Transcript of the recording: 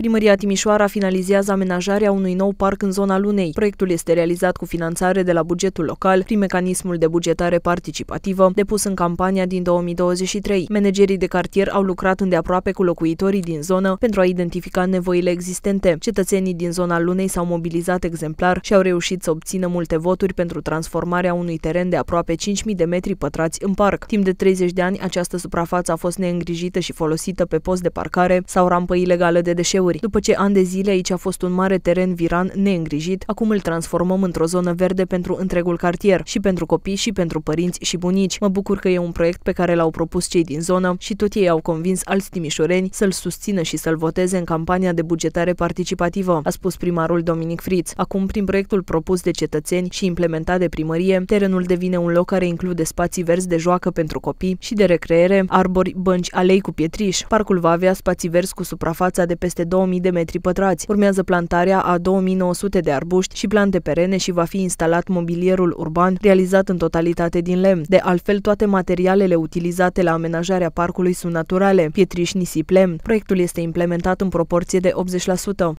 Primăria Timișoara finalizează amenajarea unui nou parc în zona Lunei. Proiectul este realizat cu finanțare de la bugetul local prin mecanismul de bugetare participativă depus în campania din 2023. Managerii de cartier au lucrat îndeaproape cu locuitorii din zonă pentru a identifica nevoile existente. Cetățenii din zona Lunei s-au mobilizat exemplar și au reușit să obțină multe voturi pentru transformarea unui teren de aproape 5.000 de metri pătrați în parc. Timp de 30 de ani, această suprafață a fost neîngrijită și folosită pe post de parcare sau rampă ilegală de deșeuri păduri. După ce ani de zile aici a fost un mare teren viran neîngrijit, acum îl transformăm într-o zonă verde pentru întregul cartier, și pentru copii, și pentru părinți și bunici. Mă bucur că e un proiect pe care l-au propus cei din zonă și tot ei au convins alți timișoreni să-l susțină și să-l voteze în campania de bugetare participativă, a spus primarul Dominic Friț. Acum, prin proiectul propus de cetățeni și implementat de primărie, terenul devine un loc care include spații verzi de joacă pentru copii și de recreere, arbori, bănci, alei cu pietriș. Parcul va avea spații verzi cu suprafața de peste 2 2000 de metri pătrați. Urmează plantarea a 2900 de arbuști și plante perene și va fi instalat mobilierul urban realizat în totalitate din lemn. De altfel, toate materialele utilizate la amenajarea parcului sunt naturale, pietriș, nisip, lemn. Proiectul este implementat în proporție de 80%.